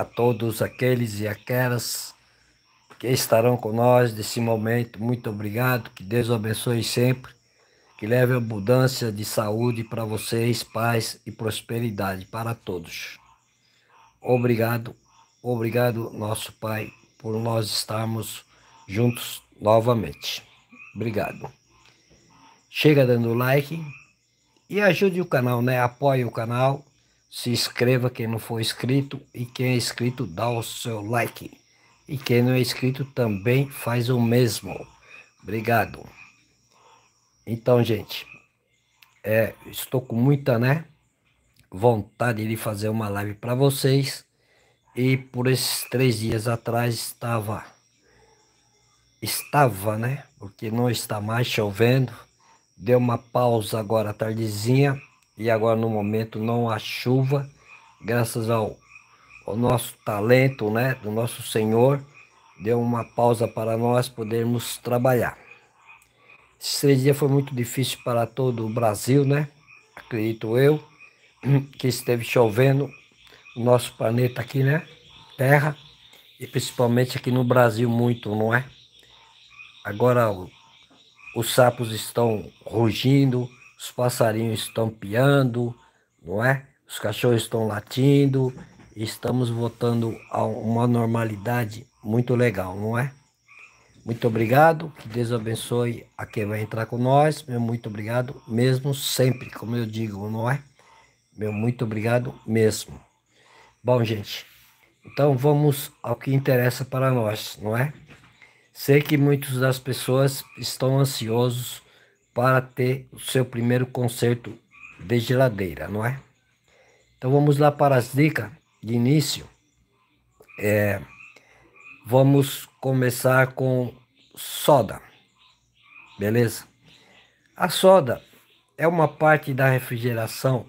a todos aqueles e aquelas que estarão conosco nesse momento. Muito obrigado, que Deus abençoe sempre, que leve abundância de saúde para vocês, paz e prosperidade para todos. Obrigado, obrigado, nosso Pai, por nós estarmos juntos novamente. Obrigado. Chega dando like e ajude o canal, né? Apoie o canal se inscreva quem não for inscrito e quem é inscrito dá o seu like. E quem não é inscrito também faz o mesmo. Obrigado. Então, gente, é, estou com muita, né, vontade de fazer uma live para vocês. E por esses três dias atrás estava, estava, né, porque não está mais chovendo. Deu uma pausa agora, tardezinha, e agora no momento não há chuva, graças ao, ao nosso talento, né, do nosso Senhor, deu uma pausa para nós podermos trabalhar. Esses três dias foi muito difícil para todo o Brasil, né? Acredito eu, que esteve chovendo o nosso planeta aqui, né? Terra, e principalmente aqui no Brasil muito, não é? Agora os sapos estão rugindo, os passarinhos estão piando, não é? Os cachorros estão latindo, estamos voltando a uma normalidade muito legal, não é? Muito obrigado, que Deus abençoe a quem vai entrar com nós. Meu muito obrigado mesmo sempre, como eu digo, não é? Meu muito obrigado mesmo. Bom, gente, então vamos ao que interessa para nós, não é? Sei que muitas das pessoas estão ansiosos para ter o seu primeiro conserto de geladeira, não é? Então vamos lá para as dicas de início. É, vamos começar com soda, beleza? A soda é uma parte da refrigeração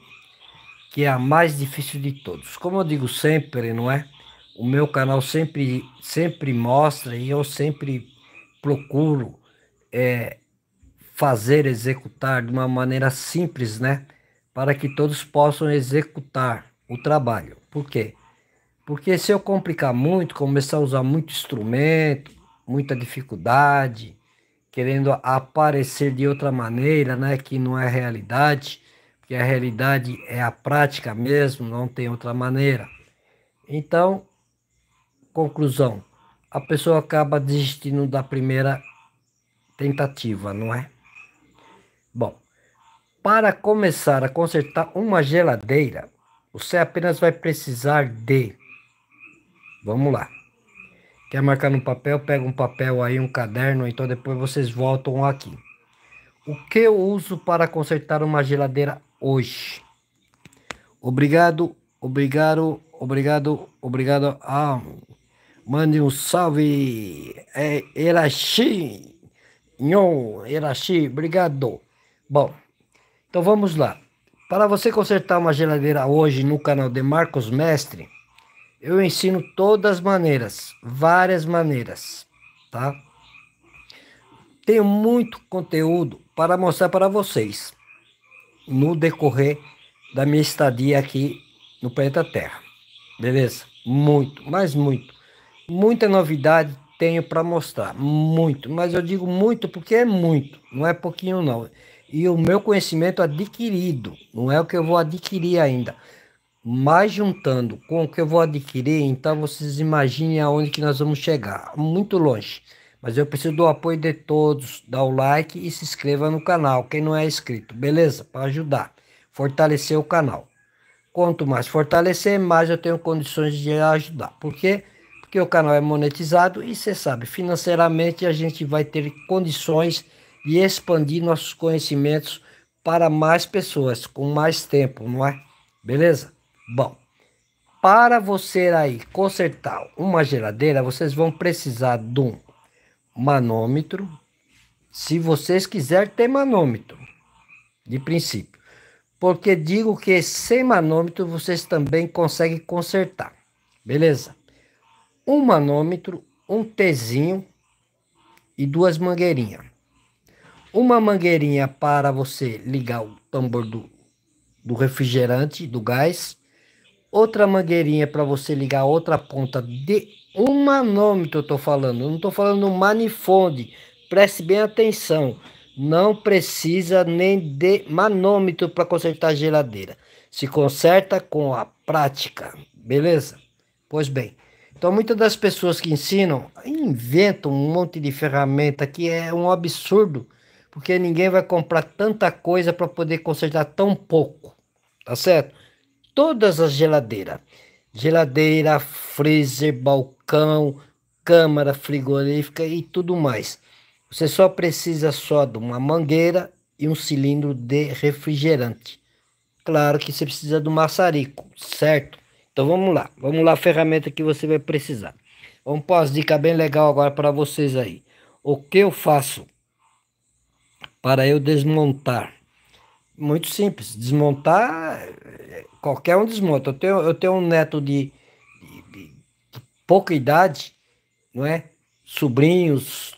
que é a mais difícil de todos. Como eu digo sempre, não é? O meu canal sempre, sempre mostra e eu sempre procuro é, fazer executar de uma maneira simples, né? Para que todos possam executar o trabalho. Por quê? Porque se eu complicar muito, começar a usar muito instrumento, muita dificuldade, querendo aparecer de outra maneira, né, que não é realidade, porque a realidade é a prática mesmo, não tem outra maneira. Então, conclusão, a pessoa acaba desistindo da primeira tentativa, não é? Bom, para começar a consertar uma geladeira, você apenas vai precisar de. Vamos lá. Quer marcar no papel? Pega um papel aí, um caderno, então depois vocês voltam aqui. O que eu uso para consertar uma geladeira hoje? Obrigado, obrigado, obrigado, obrigado. Ah, mande um salve. É Erashi. Nho, Erashi, obrigado. Bom, então vamos lá. Para você consertar uma geladeira hoje no canal de Marcos Mestre, eu ensino todas as maneiras, várias maneiras, tá? Tenho muito conteúdo para mostrar para vocês no decorrer da minha estadia aqui no planeta Terra. Beleza? Muito, mas muito. Muita novidade tenho para mostrar, muito, mas eu digo muito porque é muito, não é pouquinho não e o meu conhecimento adquirido, não é o que eu vou adquirir ainda. Mas juntando com o que eu vou adquirir, então vocês imaginem aonde que nós vamos chegar. Muito longe. Mas eu preciso do apoio de todos. Dá o like e se inscreva no canal. Quem não é inscrito, beleza? Para ajudar. Fortalecer o canal. Quanto mais fortalecer, mais eu tenho condições de ajudar. Por quê? Porque o canal é monetizado e você sabe, financeiramente a gente vai ter condições de e expandir nossos conhecimentos para mais pessoas, com mais tempo, não é? Beleza? Bom, para você aí consertar uma geladeira, vocês vão precisar de um manômetro, se vocês quiserem ter manômetro, de princípio. Porque digo que sem manômetro vocês também conseguem consertar, beleza? Um manômetro, um tezinho e duas mangueirinhas uma mangueirinha para você ligar o tambor do, do refrigerante, do gás, outra mangueirinha para você ligar outra ponta de um manômetro, eu estou falando, eu não estou falando manifonde, preste bem atenção, não precisa nem de manômetro para consertar a geladeira, se conserta com a prática, beleza? Pois bem, então muitas das pessoas que ensinam inventam um monte de ferramenta que é um absurdo, porque ninguém vai comprar tanta coisa para poder consertar tão pouco, tá certo? Todas as geladeiras, geladeira, freezer, balcão, câmara frigorífica e tudo mais. Você só precisa só de uma mangueira e um cilindro de refrigerante. Claro que você precisa do maçarico, certo? Então vamos lá, vamos lá a ferramenta que você vai precisar. Vamos pôr as dicas bem legal agora para vocês aí. O que eu faço? para eu desmontar? Muito simples. Desmontar, qualquer um desmonta. Eu tenho, eu tenho um neto de, de, de pouca idade, não é? Sobrinhos,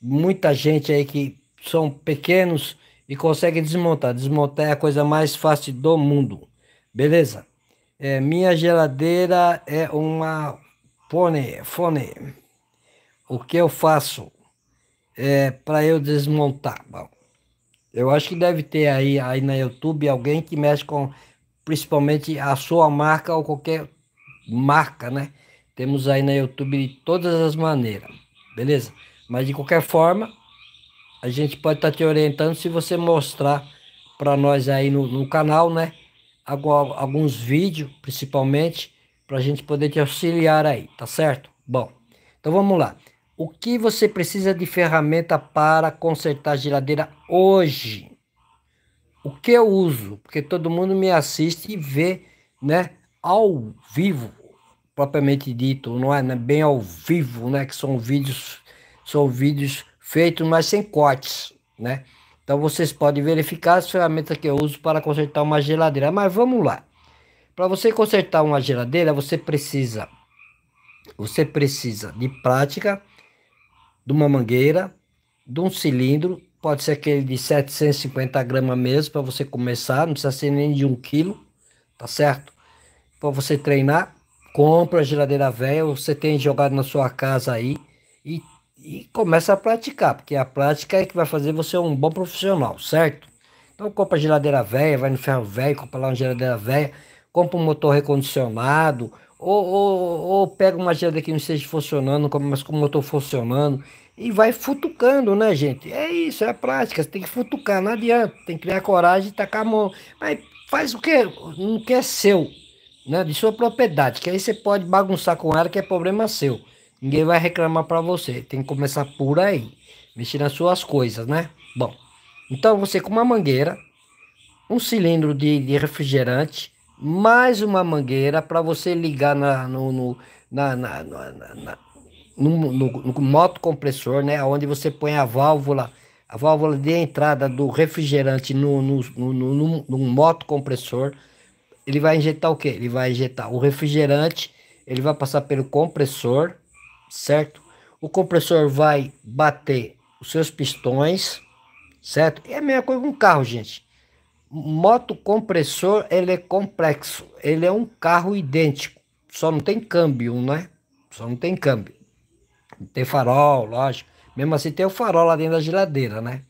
muita gente aí que são pequenos e conseguem desmontar. Desmontar é a coisa mais fácil do mundo. Beleza? É, minha geladeira é uma fone, fone. O que eu faço é, para eu desmontar? Bom, eu acho que deve ter aí, aí na YouTube alguém que mexe com principalmente a sua marca ou qualquer marca, né? Temos aí na YouTube de todas as maneiras, beleza? Mas de qualquer forma, a gente pode estar tá te orientando se você mostrar para nós aí no, no, canal, né? Alguns vídeos, principalmente, para a gente poder te auxiliar aí, tá certo? Bom, então vamos lá. O que você precisa de ferramenta para consertar a geladeira hoje? O que eu uso? Porque todo mundo me assiste e vê, né? Ao vivo, propriamente dito, não é né, bem ao vivo, né? Que são vídeos, são vídeos feitos, mas sem cortes, né? Então vocês podem verificar as ferramentas que eu uso para consertar uma geladeira. Mas vamos lá. Para você consertar uma geladeira, você precisa você precisa de prática, de uma mangueira, de um cilindro, pode ser aquele de 750 gramas mesmo, para você começar, não precisa ser nem de um quilo, tá certo? Para você treinar, compra a geladeira velha, você tem jogado na sua casa aí e, e começa a praticar, porque a prática é que vai fazer você um bom profissional, certo? Então compra a geladeira velha, vai no ferro velho, compra lá uma geladeira velha, compra um motor recondicionado, ou, ou, ou pega uma agenda que não esteja funcionando, mas como eu estou funcionando, e vai futucando, né, gente? É isso, é a prática, você tem que futucar, não adianta, tem que criar coragem e tacar a mão. Mas faz o que não que é seu, né? De sua propriedade, que aí você pode bagunçar com ela, que é problema seu. Ninguém vai reclamar para você, tem que começar por aí, mexer nas suas coisas, né? Bom, então você com uma mangueira, um cilindro de, de refrigerante, mais uma mangueira para você ligar na, no, no, na, na, na no, no, no moto compressor, né? Onde você põe a válvula, a válvula de entrada do refrigerante no, no, no, no, no moto compressor. Ele vai injetar o que? Ele vai injetar o refrigerante, ele vai passar pelo compressor, certo? O compressor vai bater os seus pistões, certo? É a mesma coisa com um carro, gente. Moto compressor ele é complexo, ele é um carro idêntico, só não tem câmbio, né? Só não tem câmbio. Tem farol, lógico. Mesmo assim tem o farol lá dentro da geladeira, né?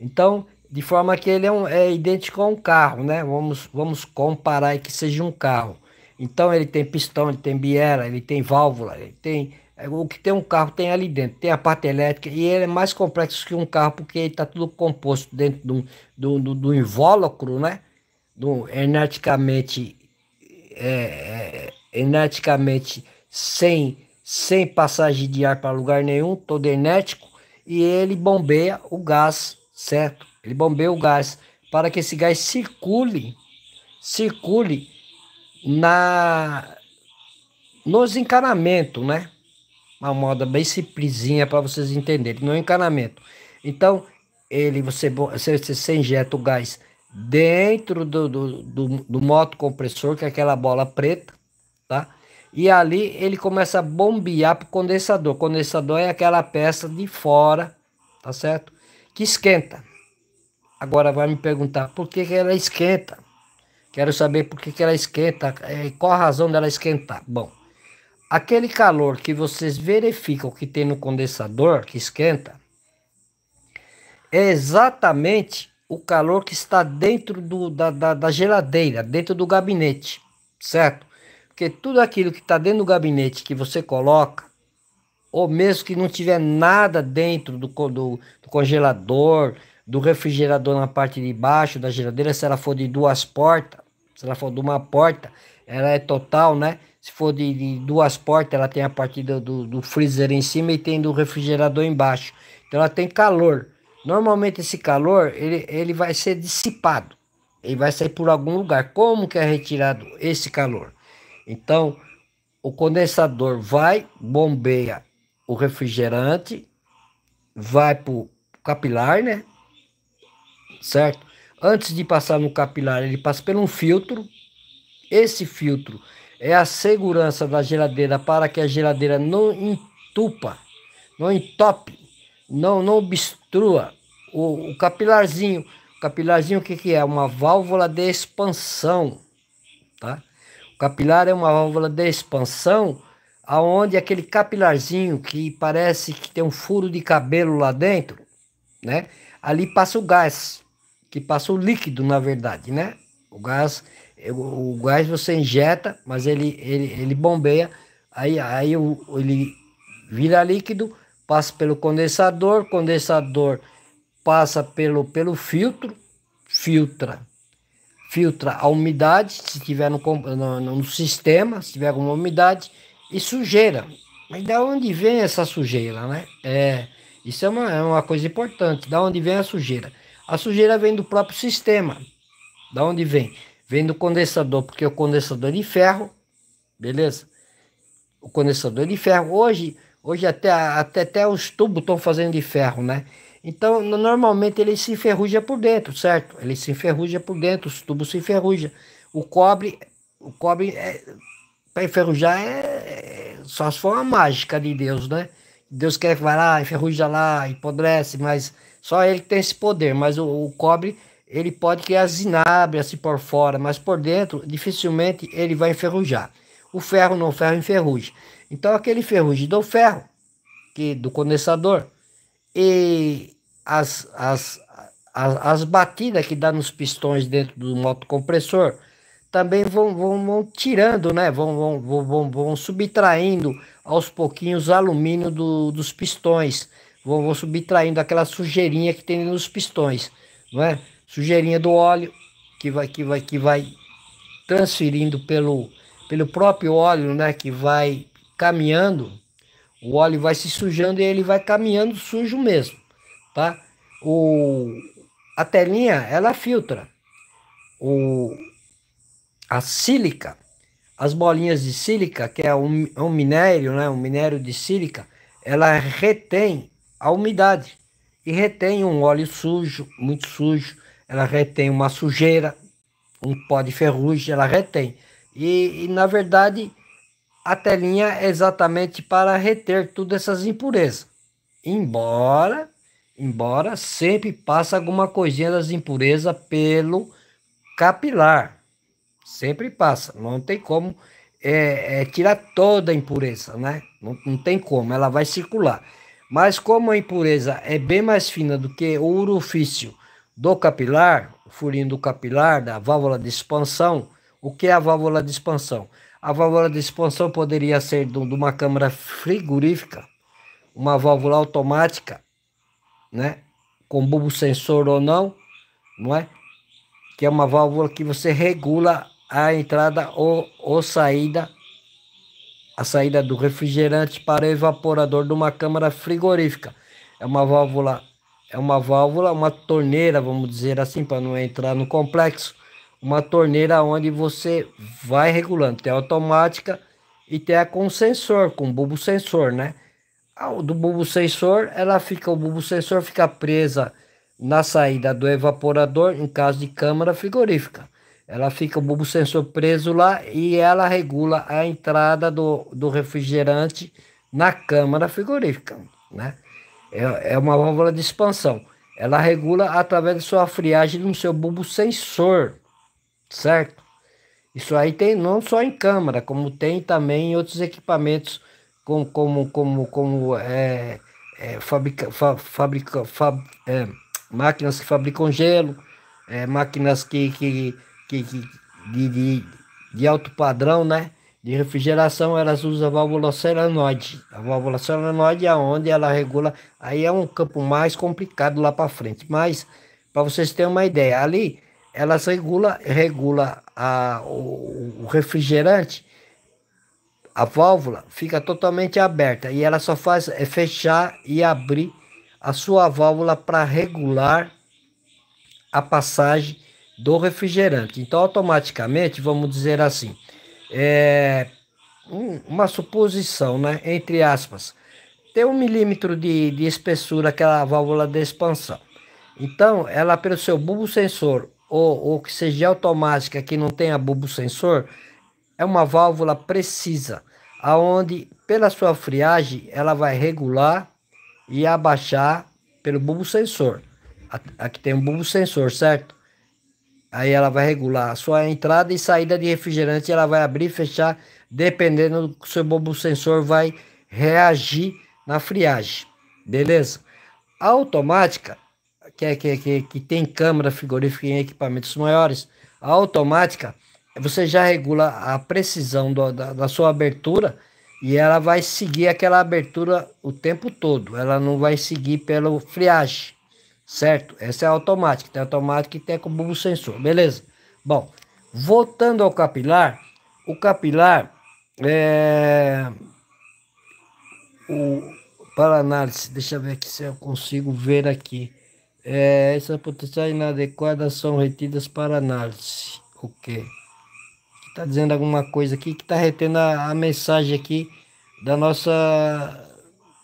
Então, de forma que ele é, um, é idêntico a um carro, né? Vamos, vamos comparar que seja um carro. Então ele tem pistão, ele tem biela, ele tem válvula, ele tem é, o que tem um carro tem ali dentro, tem a parte elétrica, e ele é mais complexo que um carro, porque ele está tudo composto dentro do, do, do, invólucro, né? Do energeticamente, é, é, energeticamente sem, sem passagem de ar para lugar nenhum, todo enético, e ele bombeia o gás, certo? Ele bombeia o gás para que esse gás circule, circule na nos encanamentos, né? uma moda bem simplesinha para vocês entenderem, no é encanamento. Então, ele você, você, você injeta o gás dentro do, do, do, do moto compressor, que é aquela bola preta, tá? E ali ele começa a bombear para o condensador. condensador é aquela peça de fora, tá certo? Que esquenta. Agora vai me perguntar por que, que ela esquenta. Quero saber por que, que ela esquenta eh, qual a razão dela esquentar. Bom, aquele calor que vocês verificam que tem no condensador, que esquenta, é exatamente o calor que está dentro do, da, da, da, geladeira, dentro do gabinete, certo? Porque tudo aquilo que está dentro do gabinete que você coloca, ou mesmo que não tiver nada dentro do, do, do congelador, do refrigerador na parte de baixo da geladeira, se ela for de duas portas, se ela for de uma porta, ela é total, né? se for de, de, duas portas, ela tem a partida do, do freezer em cima e tem do refrigerador embaixo. Então ela tem calor. Normalmente esse calor ele, ele vai ser dissipado. Ele vai sair por algum lugar. Como que é retirado esse calor? Então o condensador vai, bombeia o refrigerante, vai para o capilar, né? Certo? Antes de passar no capilar, ele passa por um filtro. Esse filtro é a segurança da geladeira para que a geladeira não entupa, não entope, não, não obstrua o, o capilarzinho. O capilarzinho o que, que é? Uma válvula de expansão, tá? O capilar é uma válvula de expansão aonde aquele capilarzinho que parece que tem um furo de cabelo lá dentro, né? Ali passa o gás, que passa o líquido, na verdade, né? O gás o, gás você injeta, mas ele, ele, ele bombeia, aí, aí o, ele vira líquido, passa pelo condensador, condensador passa pelo, pelo filtro, filtra. Filtra a umidade, se tiver no, no, no sistema, se tiver alguma umidade, e sujeira. Mas da onde vem essa sujeira, né? É, isso é uma, é uma coisa importante. Da onde vem a sujeira? A sujeira vem do próprio sistema. Da onde vem? Vem do condensador, porque o condensador de ferro, beleza? O condensador de ferro, hoje, hoje até, até, até os tubos estão fazendo de ferro, né? Então, normalmente ele se enferruja por dentro, certo? Ele se enferruja por dentro, os tubos se enferrujam. O cobre, o cobre é, para enferrujar é, é, só se for uma mágica de Deus, né? Deus quer que vá lá, enferruja lá, empodrece, mas só ele tem esse poder. Mas o, o cobre ele pode que as assim por fora, mas por dentro dificilmente ele vai enferrujar. O ferro não ferro enferruja. Então aquele ferrugem do é ferro, que do condensador, e as, as, as, as batidas que dá nos pistões dentro do motocompressor também vão, vão, vão tirando, né? Vão, vão, vão, vão, vão subtraindo aos pouquinhos alumínio do, dos pistões, vão, vão subtraindo aquela sujeirinha que tem nos pistões, não é? sujeirinha do óleo, que vai, que vai, que vai transferindo pelo, pelo próprio óleo, né, que vai caminhando, o óleo vai se sujando e ele vai caminhando sujo mesmo, tá? O, a telinha, ela filtra o, a sílica, as bolinhas de sílica, que é um, é um minério, né, um minério de sílica, ela retém a umidade e retém um óleo sujo, muito sujo, ela retém uma sujeira, um pó de ferrugem, ela retém. E, e na verdade, a telinha é exatamente para reter todas essas impurezas. Embora, embora sempre passa alguma coisinha das impurezas pelo capilar. Sempre passa. Não tem como é, é, tirar toda a impureza, né? Não, não tem como, ela vai circular. Mas como a impureza é bem mais fina do que o urufício do capilar, furinho do capilar, da válvula de expansão. O que é a válvula de expansão? A válvula de expansão poderia ser de uma câmara frigorífica, uma válvula automática, né? Com bulbo sensor ou não, não é? Que é uma válvula que você regula a entrada ou, ou saída, a saída do refrigerante para o evaporador de uma câmara frigorífica. É uma válvula é uma válvula, uma torneira, vamos dizer assim, para não entrar no complexo, uma torneira onde você vai regulando, tem a automática e tem a com sensor, com bulbo sensor, né? A do bulbo sensor, ela fica, o bulbo sensor fica presa na saída do evaporador em caso de câmara frigorífica. Ela fica o bulbo sensor preso lá e ela regula a entrada do, do refrigerante na câmara frigorífica, né? É, é uma válvula de expansão. Ela regula através de sua friagem no seu bulbo sensor, certo? Isso aí tem não só em câmara, como tem também em outros equipamentos, como, como, como, como é, é, fabrica, fa, fabrica, fa, é, máquinas que fabricam gelo, é, máquinas que, que, que, que de, de alto padrão, né? de refrigeração, elas usam a válvula solenoide. A válvula solenoide é onde ela regula, aí é um campo mais complicado lá para frente, mas para vocês terem uma ideia, ali elas regula, regula a, o, o refrigerante, a válvula fica totalmente aberta e ela só faz é fechar e abrir a sua válvula para regular a passagem do refrigerante. Então, automaticamente, vamos dizer assim, é, um, uma suposição, né? Entre aspas, tem um milímetro de, de espessura aquela válvula de expansão. Então, ela pelo seu bulbo sensor ou, ou que seja automática que não tenha bulbo sensor, é uma válvula precisa, aonde pela sua friagem ela vai regular e abaixar pelo bulbo sensor. Aqui tem um bulbo sensor, certo? Aí ela vai regular a sua entrada e saída de refrigerante, ela vai abrir e fechar, dependendo do que o seu bobo sensor vai reagir na friagem. Beleza? A automática, que, é, que, é, que, é, que tem câmara frigorífica em equipamentos maiores, a automática, você já regula a precisão do, da, da sua abertura e ela vai seguir aquela abertura o tempo todo. Ela não vai seguir pela friagem certo? Essa é automática, tem automática e tem com bulbo sensor, beleza? Bom, voltando ao capilar, o capilar é o para análise, deixa eu ver aqui se eu consigo ver aqui. É, essas potenciais inadequadas são retidas para análise. O que? Está dizendo alguma coisa aqui que está retendo a, a mensagem aqui da nossa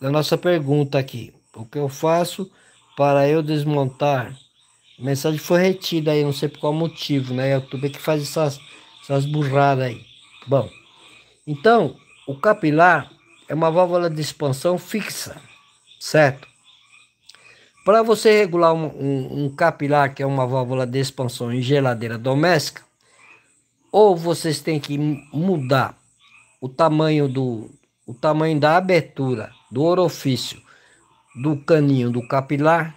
da nossa pergunta aqui. O que eu faço? para eu desmontar. A mensagem foi retida aí, não sei por qual motivo, né? YouTube que faz essas, essas burradas aí. Bom, então, o capilar é uma válvula de expansão fixa, certo? Para você regular um, um, um, capilar, que é uma válvula de expansão em geladeira doméstica, ou vocês têm que mudar o tamanho do o tamanho da abertura do orifício do caninho do capilar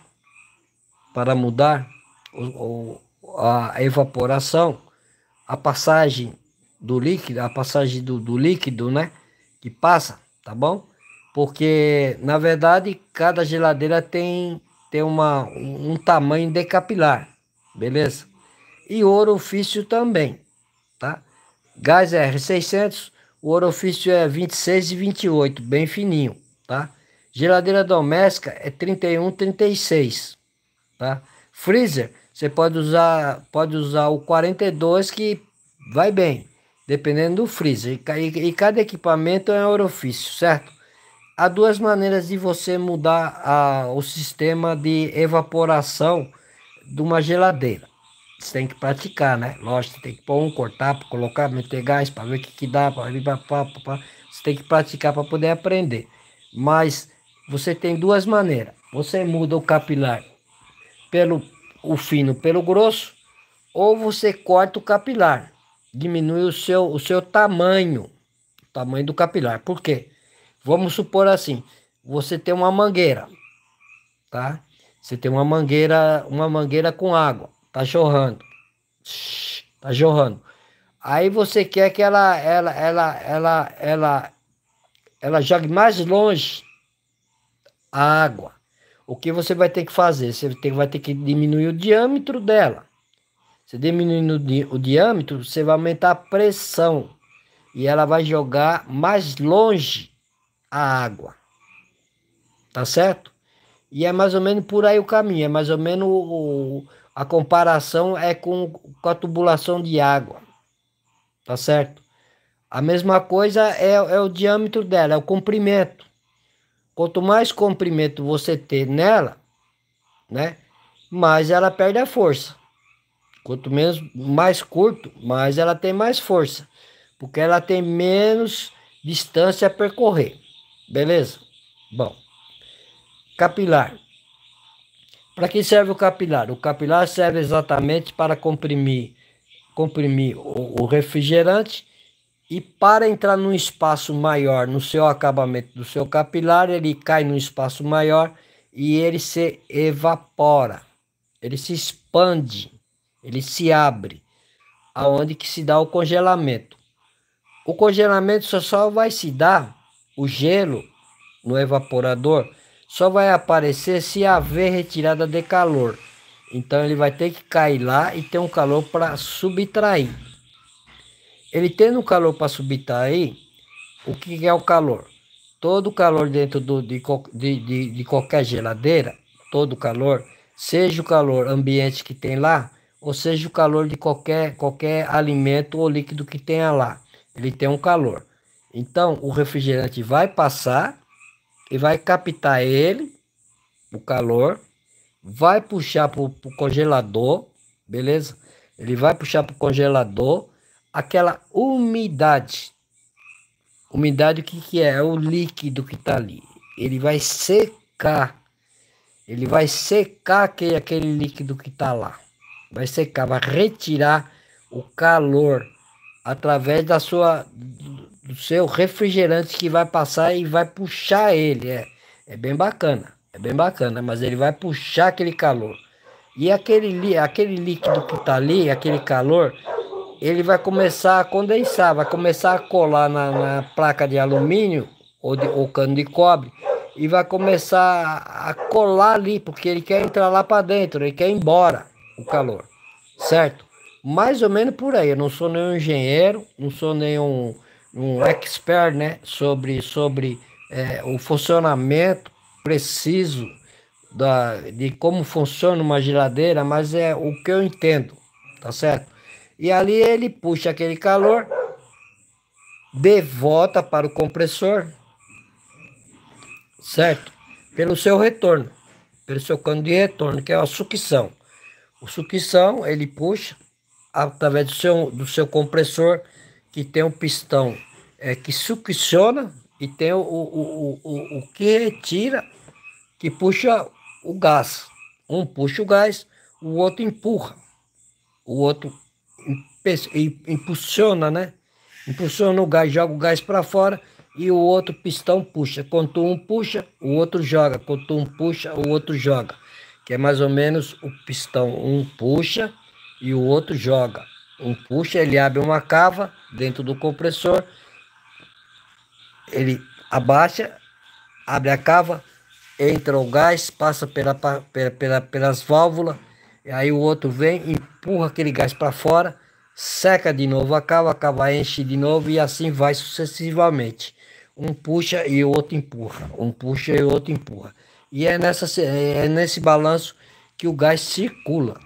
para mudar o, o, a evaporação, a passagem do líquido, a passagem do, do líquido, né? Que passa, tá bom? Porque, na verdade, cada geladeira tem, tem uma, um tamanho de capilar, beleza? E orofício também, tá? Gás R 600, o orofício é 26 e 28, bem fininho, tá? Geladeira doméstica é 31, 36, tá? Freezer, você pode usar, pode usar o 42 que vai bem, dependendo do freezer. E, e cada equipamento é um orifício, certo? Há duas maneiras de você mudar a, o sistema de evaporação de uma geladeira. Você tem que praticar, né? Lógico, tem que pôr um, cortar, colocar, meter gás para ver o que, que dá, para Você tem que praticar para poder aprender. Mas você tem duas maneiras. Você muda o capilar pelo o fino pelo grosso, ou você corta o capilar, diminui o seu, o seu tamanho, o tamanho do capilar. Por quê? Vamos supor assim, você tem uma mangueira, tá? Você tem uma mangueira, uma mangueira com água, tá jorrando. Tá jorrando. Aí você quer que ela ela ela ela ela ela jogue mais longe água. O que você vai ter que fazer? Você tem, vai ter que diminuir o diâmetro dela. Você diminuindo o diâmetro, você vai aumentar a pressão e ela vai jogar mais longe a água. Tá certo? E é mais ou menos por aí o caminho, é mais ou menos o, a comparação é com, com a tubulação de água. Tá certo? A mesma coisa é, é o diâmetro dela, é o comprimento. Quanto mais comprimento você ter nela, né? Mais ela perde a força. Quanto menos, mais curto, mais ela tem mais força. Porque ela tem menos distância a percorrer. Beleza? Bom. Capilar. Para que serve o capilar? O capilar serve exatamente para comprimir, comprimir o, o refrigerante e para entrar num espaço maior no seu acabamento do seu capilar, ele cai num espaço maior e ele se evapora, ele se expande, ele se abre, aonde que se dá o congelamento. O congelamento só, só vai se dar, o gelo no evaporador só vai aparecer se haver retirada de calor. Então ele vai ter que cair lá e ter um calor para subtrair. Ele tendo um calor para subitar tá aí, o que é o calor? Todo o calor dentro do, de, de, de, de qualquer geladeira, todo o calor, seja o calor ambiente que tem lá, ou seja o calor de qualquer, qualquer alimento ou líquido que tenha lá, ele tem um calor. Então, o refrigerante vai passar e vai captar ele, o calor, vai puxar para o congelador, beleza? Ele vai puxar para o congelador aquela umidade. Umidade o que, que é? É o líquido que está ali. Ele vai secar. Ele vai secar aquele, aquele líquido que está lá. Vai secar, vai retirar o calor através da sua do seu refrigerante que vai passar e vai puxar ele. É, é bem bacana, é bem bacana, mas ele vai puxar aquele calor. E aquele, aquele líquido que está ali, aquele calor, ele vai começar a condensar, vai começar a colar na, na placa de alumínio ou, de, ou cano de cobre e vai começar a colar ali, porque ele quer entrar lá para dentro, ele quer ir embora o calor, certo? Mais ou menos por aí. Eu não sou nenhum engenheiro, não sou nenhum um expert, né, sobre, sobre é, o funcionamento preciso da, de como funciona uma geladeira, mas é o que eu entendo, tá certo? E ali ele puxa aquele calor, devota para o compressor, certo? Pelo seu retorno, pelo seu cano de retorno, que é a sucção. O sucção, ele puxa através do seu, do seu compressor, que tem um pistão é, que succiona e tem o, o, o, o, o que retira, que puxa o gás. Um puxa o gás, o outro empurra. O outro impulsiona, né? Impulsiona o gás, joga o gás para fora e o outro pistão puxa. Quando um puxa, o outro joga. Quando um puxa, o outro joga. Que é mais ou menos o pistão. Um puxa e o outro joga. Um puxa, ele abre uma cava dentro do compressor, ele abaixa, abre a cava, entra o gás, passa pela, pela, pela pelas válvulas, aí o outro vem, empurra aquele gás para fora seca de novo a cava, a cava enche de novo e assim vai sucessivamente. Um puxa e o outro empurra, um puxa e o outro empurra. E é, nessa, é nesse balanço que o gás circula.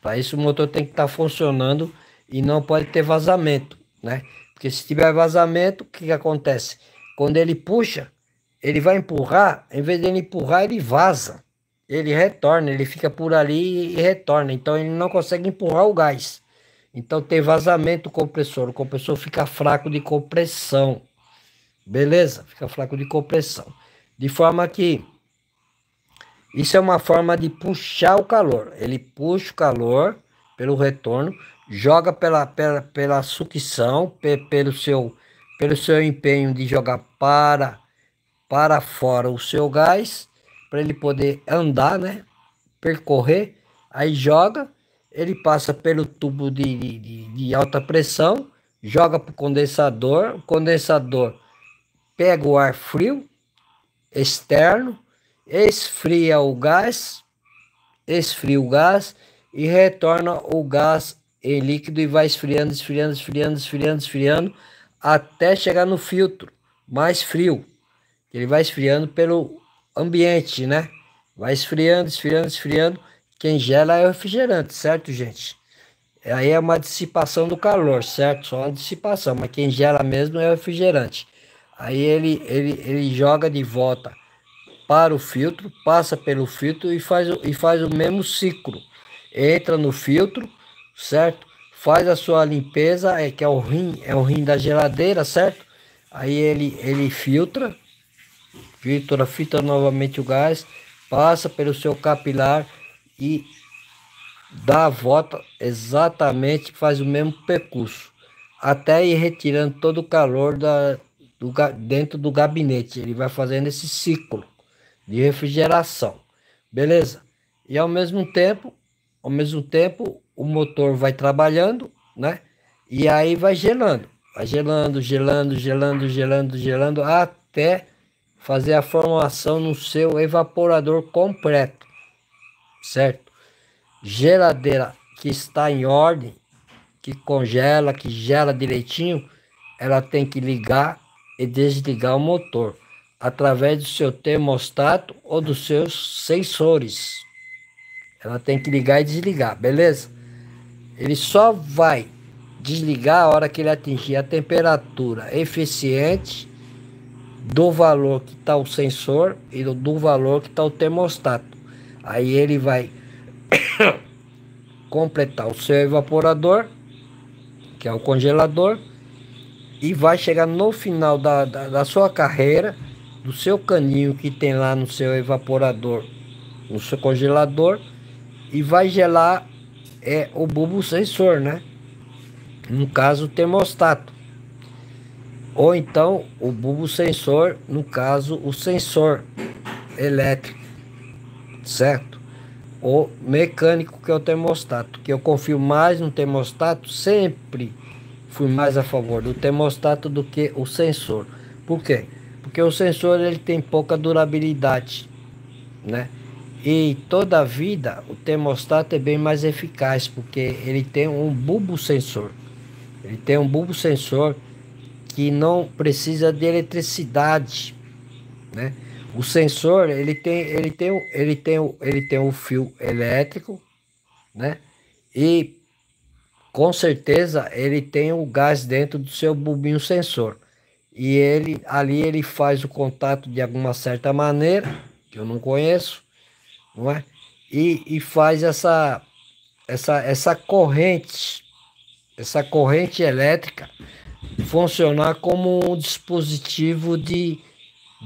Para isso o motor tem que estar tá funcionando e não pode ter vazamento, né? Porque se tiver vazamento, o que, que acontece? Quando ele puxa, ele vai empurrar, em vez de ele empurrar, ele vaza. Ele retorna, ele fica por ali e retorna. Então ele não consegue empurrar o gás. Então tem vazamento do compressor, o compressor fica fraco de compressão. Beleza? Fica fraco de compressão. De forma que isso é uma forma de puxar o calor. Ele puxa o calor pelo retorno, joga pela, pela, pela sucção, pe, pelo, seu, pelo seu empenho de jogar para, para fora o seu gás, para ele poder andar, né? Percorrer, aí joga ele passa pelo tubo de, de, de alta pressão, joga para o condensador, o condensador pega o ar frio externo, esfria o gás, esfria o gás e retorna o gás em líquido e vai esfriando, esfriando, esfriando, esfriando, esfriando até chegar no filtro mais frio. Ele vai esfriando pelo ambiente, né? Vai esfriando, esfriando, esfriando quem gela é o refrigerante, certo, gente? Aí é uma dissipação do calor, certo? Só uma dissipação, mas quem gela mesmo é o refrigerante. Aí ele, ele, ele joga de volta para o filtro, passa pelo filtro e faz, e faz o mesmo ciclo. Entra no filtro, certo? Faz a sua limpeza, é que é o rim, é o rim da geladeira, certo? Aí ele, ele filtra, filtra, filtra novamente o gás, passa pelo seu capilar, e dá a volta exatamente, faz o mesmo percurso, até ir retirando todo o calor da, do, dentro do gabinete. Ele vai fazendo esse ciclo de refrigeração, beleza? E ao mesmo tempo, ao mesmo tempo, o motor vai trabalhando, né? E aí vai gelando, vai gelando, gelando, gelando, gelando, gelando, até fazer a formação no seu evaporador completo certo? Geladeira que está em ordem, que congela, que gela direitinho, ela tem que ligar e desligar o motor através do seu termostato ou dos seus sensores. Ela tem que ligar e desligar, beleza? Ele só vai desligar a hora que ele atingir a temperatura eficiente do valor que está o sensor e do valor que está o termostato. Aí ele vai completar o seu evaporador, que é o congelador, e vai chegar no final da, da, da sua carreira, do seu caninho que tem lá no seu evaporador, no seu congelador, e vai gelar é, o bulbo sensor, né? No caso, o termostato. Ou então o bulbo sensor, no caso, o sensor elétrico certo? O mecânico que é o termostato, que eu confio mais no termostato, sempre fui mais a favor do termostato do que o sensor. Por quê? Porque o sensor ele tem pouca durabilidade, né? E toda a vida o termostato é bem mais eficaz, porque ele tem um bulbo sensor. Ele tem um bulbo sensor que não precisa de eletricidade, né? O sensor, ele tem, ele tem, ele tem, ele tem um fio elétrico, né? E com certeza ele tem o gás dentro do seu bobinho sensor. E ele ali ele faz o contato de alguma certa maneira, que eu não conheço, não é? E, e faz essa essa essa corrente, essa corrente elétrica funcionar como um dispositivo de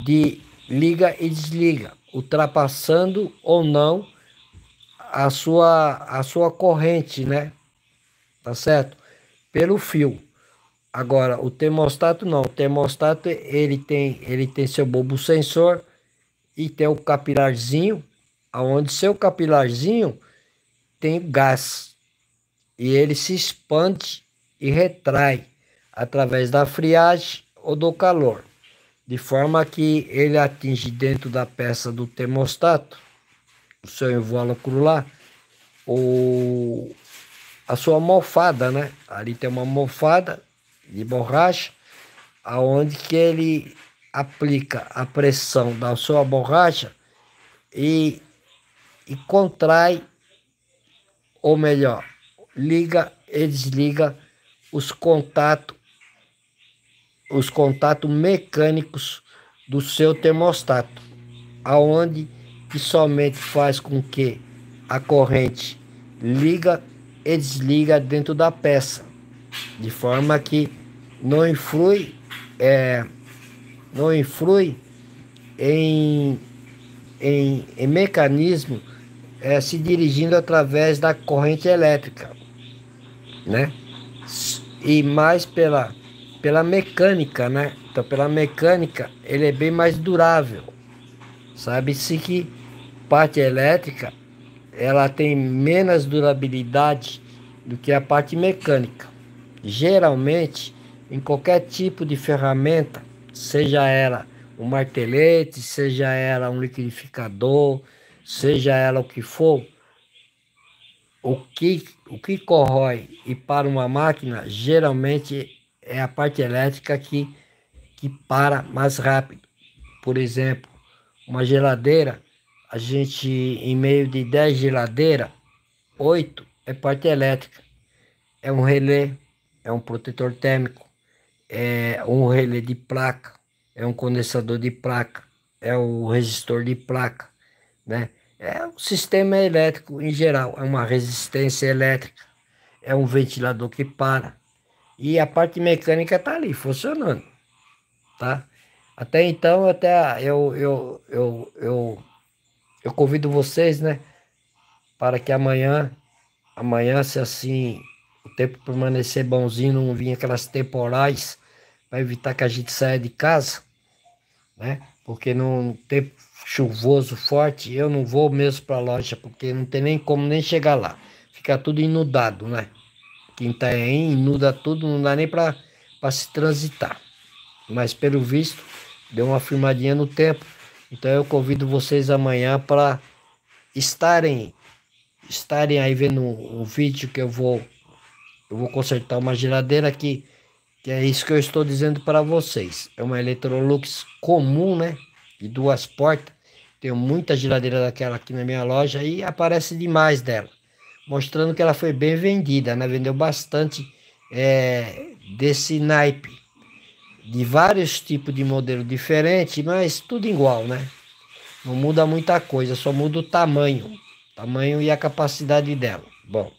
de liga e desliga, ultrapassando ou não a sua, a sua corrente, né? Tá certo? Pelo fio. Agora, o termostato não. O termostato ele tem, ele tem seu bobo sensor e tem o capilarzinho, aonde seu capilarzinho tem gás e ele se expande e retrai através da friagem ou do calor de forma que ele atinge dentro da peça do termostato, o seu invólucro lá, o, a sua almofada, né? Ali tem uma almofada de borracha, aonde que ele aplica a pressão da sua borracha e, e contrai, ou melhor, liga e desliga os contatos os contatos mecânicos do seu termostato, aonde que somente faz com que a corrente liga e desliga dentro da peça, de forma que não influi, é, não influi em, em, em mecanismo é, se dirigindo através da corrente elétrica, né? E mais pela pela mecânica, né? Então, pela mecânica, ele é bem mais durável. Sabe-se que parte elétrica ela tem menos durabilidade do que a parte mecânica. Geralmente, em qualquer tipo de ferramenta, seja ela um martelete, seja ela um liquidificador, seja ela o que for, o que, o que corrói e para uma máquina geralmente é a parte elétrica que, que para mais rápido. Por exemplo, uma geladeira, a gente, em meio de 10 geladeiras, 8 é parte elétrica. É um relé, é um protetor térmico, é um relé de placa, é um condensador de placa, é o resistor de placa, né? É um sistema elétrico em geral, é uma resistência elétrica, é um ventilador que para, e a parte mecânica tá ali, funcionando, tá? Até então, até eu, eu, eu, eu, eu convido vocês, né? Para que amanhã, amanhã, se assim o tempo permanecer bonzinho, não vir aquelas temporais, para evitar que a gente saia de casa, né? Porque num tempo chuvoso forte, eu não vou mesmo para a loja, porque não tem nem como nem chegar lá. Fica tudo inundado, né? que em inunda tá tudo, não dá nem para se transitar. Mas pelo visto, deu uma firmadinha no tempo. Então eu convido vocês amanhã para estarem estarem aí vendo o vídeo que eu vou eu vou consertar uma geladeira aqui, que é isso que eu estou dizendo para vocês. É uma Electrolux comum, né? De duas portas. Tenho muita geladeira daquela aqui na minha loja e aparece demais dela mostrando que ela foi bem vendida, né? vendeu bastante é, desse naipe, de vários tipos de modelo diferente, mas tudo igual, né? Não muda muita coisa, só muda o tamanho, tamanho e a capacidade dela. Bom,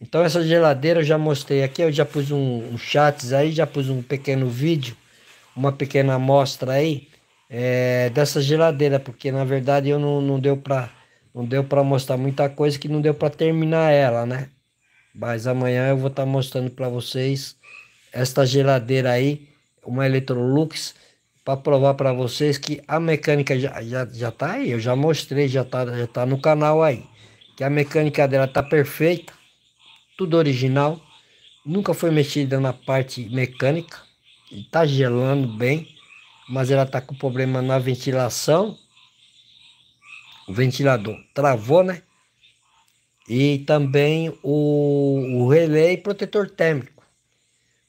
então essa geladeira eu já mostrei aqui, eu já pus um, um chats aí, já pus um pequeno vídeo, uma pequena amostra aí é, dessa geladeira, porque na verdade eu não, não deu para não deu para mostrar muita coisa que não deu para terminar ela, né? Mas amanhã eu vou estar tá mostrando para vocês esta geladeira aí, uma Electrolux, para provar para vocês que a mecânica já, já, já tá aí, eu já mostrei, já tá, já tá no canal aí. Que a mecânica dela tá perfeita, tudo original, nunca foi mexida na parte mecânica, tá gelando bem, mas ela tá com problema na ventilação o ventilador travou, né? E também o, o relé e protetor térmico,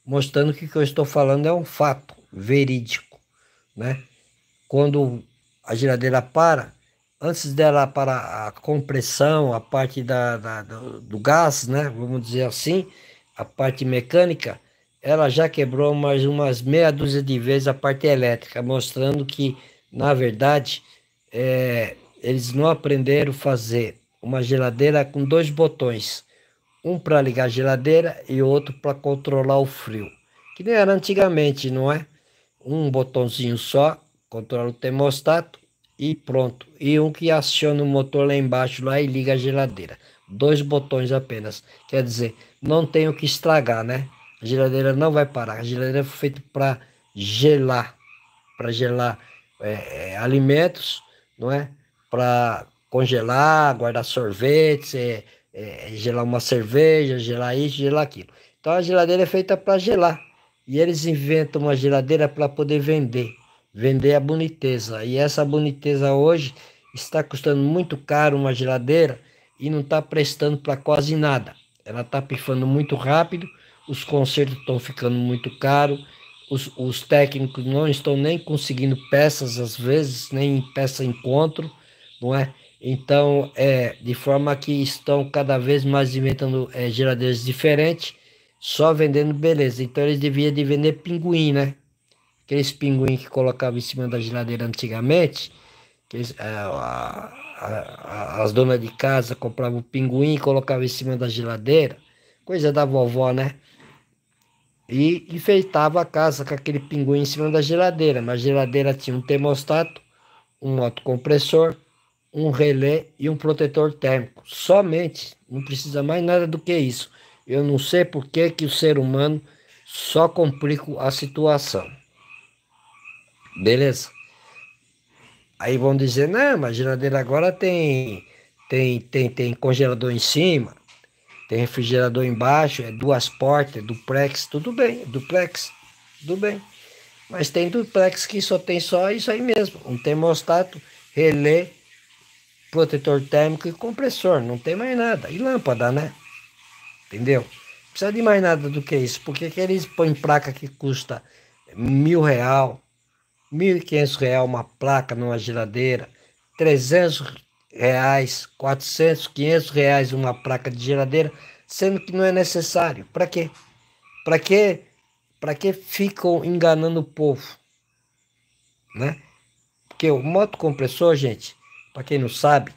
mostrando que o que eu estou falando é um fato verídico, né? Quando a geladeira para, antes dela para a compressão, a parte da, da do, do, gás, né? Vamos dizer assim, a parte mecânica, ela já quebrou mais umas meia dúzia de vezes a parte elétrica, mostrando que, na verdade, é, eles não aprenderam a fazer uma geladeira com dois botões, um para ligar a geladeira e outro para controlar o frio, que nem era antigamente, não é? Um botãozinho só controla o termostato e pronto. E um que aciona o motor lá embaixo lá e liga a geladeira. Dois botões apenas. Quer dizer, não tem o que estragar, né? A geladeira não vai parar. A geladeira foi é feita para gelar, para gelar é, é, alimentos, não é? para congelar, guardar sorvetes, é, é, gelar uma cerveja, gelar isso, gelar aquilo. Então a geladeira é feita para gelar. E eles inventam uma geladeira para poder vender, vender a boniteza. E essa boniteza hoje está custando muito caro uma geladeira e não está prestando para quase nada. Ela está pifando muito rápido, os consertos estão ficando muito caros, os, os técnicos não estão nem conseguindo peças às vezes, nem peça encontro não é? Então, é, de forma que estão cada vez mais inventando é, geladeiras diferentes, só vendendo beleza. Então, eles deviam de vender pinguim, né? Aqueles pinguim que colocavam em cima da geladeira antigamente, que eles, é, a, a, a, as donas de casa compravam pinguim e colocavam em cima da geladeira, coisa da vovó, né? E enfeitava a casa com aquele pinguim em cima da geladeira. Na geladeira tinha um termostato, um autocompressor um relé e um protetor térmico. Somente, não precisa mais nada do que isso. Eu não sei por que, que o ser humano só complica a situação. Beleza? Aí vão dizer, não, mas a geladeira agora tem, tem, tem, tem congelador em cima, tem refrigerador embaixo, é duas portas, é duplex, tudo bem, é duplex, tudo bem. Mas tem duplex que só tem só isso aí mesmo, um termostato, relé protetor térmico e compressor, não tem mais nada. E lâmpada, né? Entendeu? Não precisa de mais nada do que isso, porque que eles põem placa que custa mil real, mil e quinhentos real uma placa numa geladeira, trezentos reais, quatrocentos, quinhentos reais uma placa de geladeira, sendo que não é necessário. Para quê? Para quê? Para que ficam enganando o povo, né? Porque o moto compressor, gente, para quem não sabe,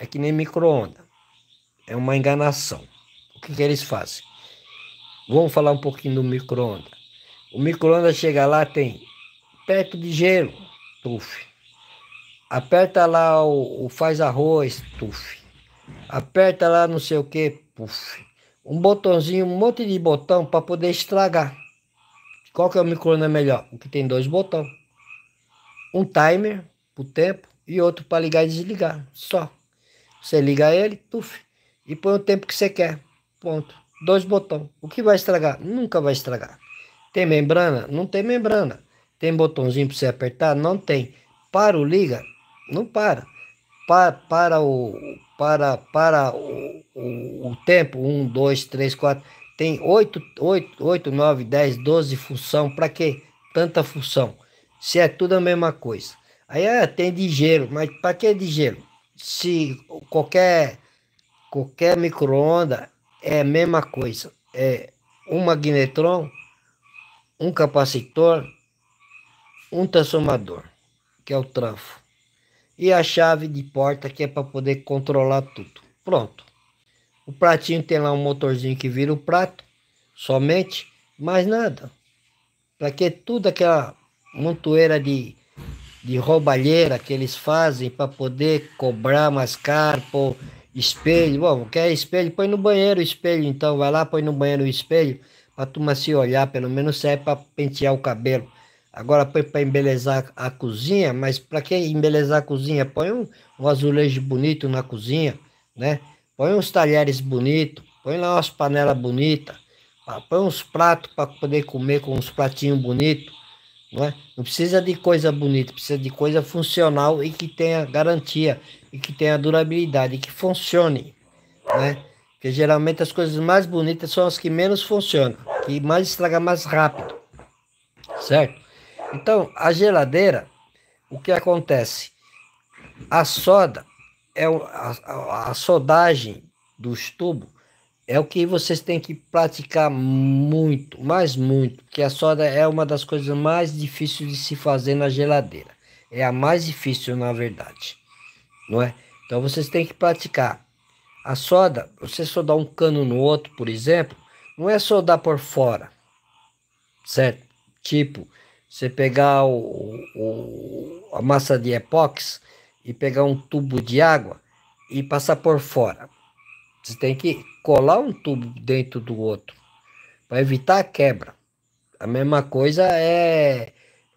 é que nem micro-ondas. É uma enganação. O que, que eles fazem? Vamos falar um pouquinho do micro-ondas. O micro-ondas chega lá, tem perto de gelo, tuf. Aperta lá o, o faz arroz, tuf. Aperta lá não sei o que, puf. Um botãozinho, um monte de botão para poder estragar. Qual que é o micro-ondas melhor? O que tem dois botões. Um timer pro tempo e outro para ligar e desligar, só. Você liga ele, e põe o tempo que você quer. Ponto. Dois botões. O que vai estragar? Nunca vai estragar. Tem membrana? Não tem membrana. Tem botãozinho para você apertar? Não tem. Para o liga? Não para. Para, para o para para o, o, o tempo, um, dois, três, quatro. Tem oito, oito, oito, nove, dez, doze função. Para que tanta função? Se é tudo a mesma coisa. Aí é tem de gelo, mas para que de gelo? Se qualquer, qualquer micro-onda é a mesma coisa. É um magnetron, um capacitor, um transformador, que é o trafo, e a chave de porta que é para poder controlar tudo. Pronto. O pratinho tem lá um motorzinho que vira o prato, somente, mais nada. Para que tudo aquela montoeira de de roubalheira que eles fazem para poder cobrar mais caro, pô, espelho. Bom, quer espelho? Põe no banheiro o espelho, então. Vai lá, põe no banheiro o espelho, para turma se olhar, pelo menos serve é para pentear o cabelo. Agora põe para embelezar a cozinha, mas para que embelezar a cozinha? Põe um, um azulejo bonito na cozinha, né? Põe uns talheres bonitos, põe lá umas panelas bonitas, põe uns pratos para poder comer com uns pratinhos bonitos. Não, é? não precisa de coisa bonita, precisa de coisa funcional e que tenha garantia, e que tenha durabilidade, e que funcione. Né? Porque geralmente as coisas mais bonitas são as que menos funcionam, que mais estraga mais rápido. Certo? Então, a geladeira, o que acontece? A soda, é a, a, a, sodagem dos tubos é o que vocês têm que praticar muito, mais muito, porque a soda é uma das coisas mais difíceis de se fazer na geladeira. É a mais difícil, na verdade, não é? Então vocês têm que praticar. A soda, você soldar um cano no outro, por exemplo, não é soldar por fora, certo? Tipo, você pegar o, o, a massa de epóxi e pegar um tubo de água e passar por fora você tem que colar um tubo dentro do outro para evitar a quebra. A mesma coisa é,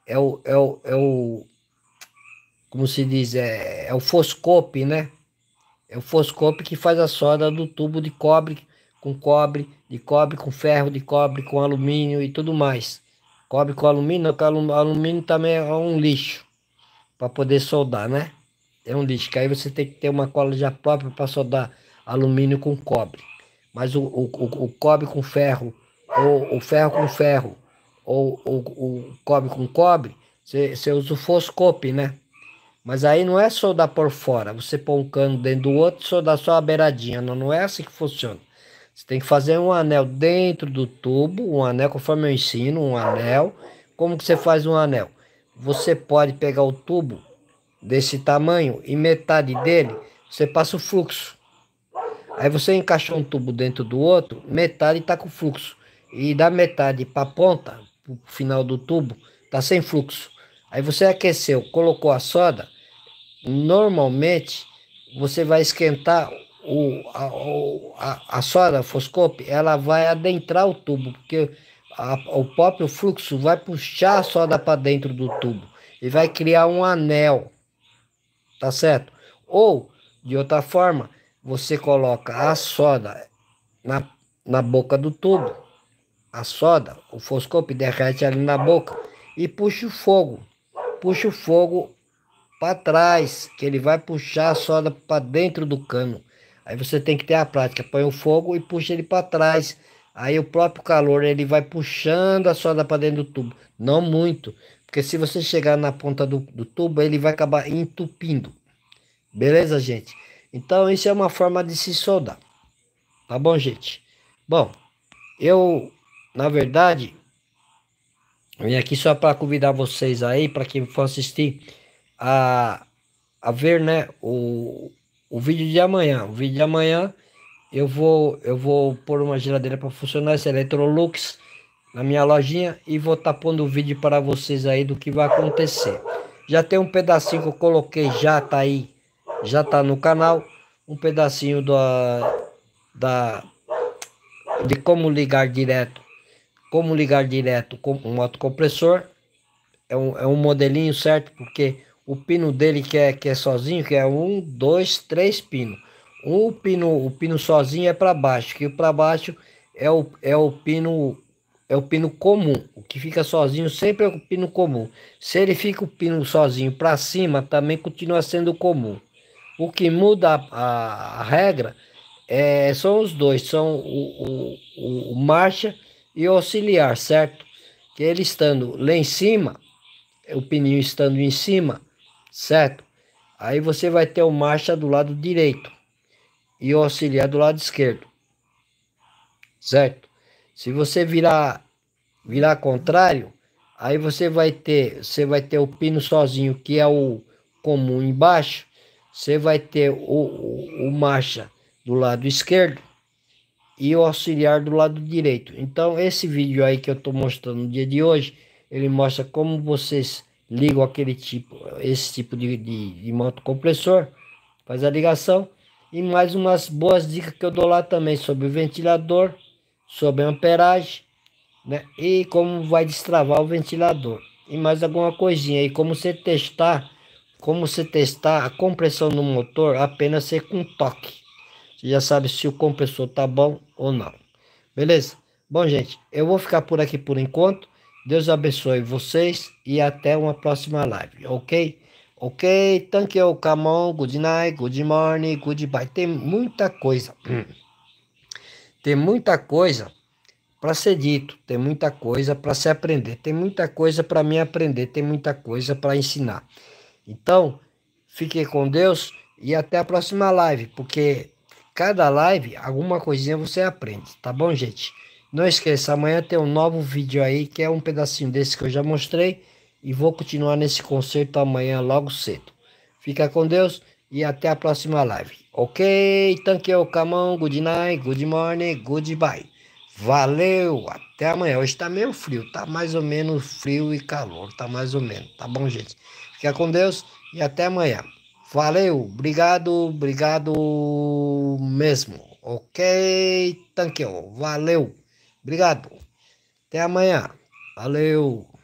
é, o, é, o, é o. Como se diz? É, é o foscope, né? É o foscope que faz a solda do tubo de cobre com cobre, de cobre com ferro, de cobre com alumínio e tudo mais. Cobre com alumínio, alumínio também é um lixo para poder soldar, né? É um lixo. Que aí você tem que ter uma cola já própria para soldar alumínio com cobre, mas o, o, o, o cobre com ferro, ou o ferro com ferro, ou o, cobre com cobre, você usa o foscope, né? Mas aí não é soldar por fora, você põe um cano dentro do outro e soldar só a beiradinha, não, não é assim que funciona. Você tem que fazer um anel dentro do tubo, um anel, conforme eu ensino, um anel. Como que você faz um anel? Você pode pegar o tubo desse tamanho e metade dele você passa o fluxo. Aí você encaixou um tubo dentro do outro, metade está com fluxo. E da metade para a ponta, o final do tubo, está sem fluxo. Aí você aqueceu, colocou a soda, normalmente você vai esquentar o, a, a, a soda, a foscope, ela vai adentrar o tubo, porque a, o próprio fluxo vai puxar a soda para dentro do tubo e vai criar um anel, tá certo? Ou, de outra forma, você coloca a soda na, na boca do tubo. A soda, o foscope derrete ali na boca e puxa o fogo. Puxa o fogo para trás, que ele vai puxar a soda para dentro do cano. Aí você tem que ter a prática, põe o fogo e puxa ele para trás. Aí o próprio calor ele vai puxando a soda para dentro do tubo. Não muito, porque se você chegar na ponta do, do tubo, ele vai acabar entupindo. Beleza, gente? Então, isso é uma forma de se soldar. Tá bom, gente? Bom, eu, na verdade, vim aqui só para convidar vocês aí, para quem for assistir, a, a ver, né, o, o vídeo de amanhã. O vídeo de amanhã eu vou, eu vou pôr uma geladeira para funcionar, esse Electrolux, na minha lojinha, e vou estar tá pondo o vídeo para vocês aí do que vai acontecer. Já tem um pedacinho que eu coloquei já, tá aí já está no canal um pedacinho da, da de como ligar direto como ligar direto com um compressor é um, é um modelinho certo porque o pino dele que é que é sozinho que é um dois três pino um pino o pino sozinho é para baixo que para baixo é o, é o pino é o pino comum o que fica sozinho sempre é o pino comum se ele fica o pino sozinho para cima também continua sendo comum o que muda a, a regra é, são os dois, são o, o, o, marcha e o auxiliar, certo? Que ele estando lá em cima, o pininho estando em cima, certo? Aí você vai ter o marcha do lado direito e o auxiliar do lado esquerdo, certo? Se você virar virar contrário, aí você vai ter você vai ter o pino sozinho que é o comum embaixo você vai ter o, o, o marcha do lado esquerdo e o auxiliar do lado direito. Então, esse vídeo aí que eu estou mostrando no dia de hoje, ele mostra como vocês ligam aquele tipo, esse tipo de, de, de compressor, faz a ligação. E mais umas boas dicas que eu dou lá também sobre o ventilador, sobre a amperagem, né? E como vai destravar o ventilador. E mais alguma coisinha aí, como você testar como se testar a compressão do motor apenas ser com toque. Você já sabe se o compressor tá bom ou não. Beleza? Bom, gente, eu vou ficar por aqui por enquanto. Deus abençoe vocês e até uma próxima live, ok? Ok, thank you, come on, good night, good morning, goodbye. Tem muita coisa. Tem muita coisa para ser dito, tem muita coisa para se aprender, tem muita coisa para me aprender, tem muita coisa para ensinar. Então, fiquem com Deus e até a próxima live, porque cada live alguma coisinha você aprende, tá bom, gente? Não esqueça, amanhã tem um novo vídeo aí, que é um pedacinho desse que eu já mostrei, e vou continuar nesse concerto amanhã logo cedo. Fica com Deus e até a próxima live. Ok? Thank you, come on, good night, good morning, goodbye. Valeu, até amanhã. Hoje tá meio frio, tá mais ou menos frio e calor, tá mais ou menos, tá bom, gente? Fica com Deus e até amanhã. Valeu, obrigado, obrigado mesmo. Ok, thank you. Valeu, obrigado. Até amanhã. Valeu.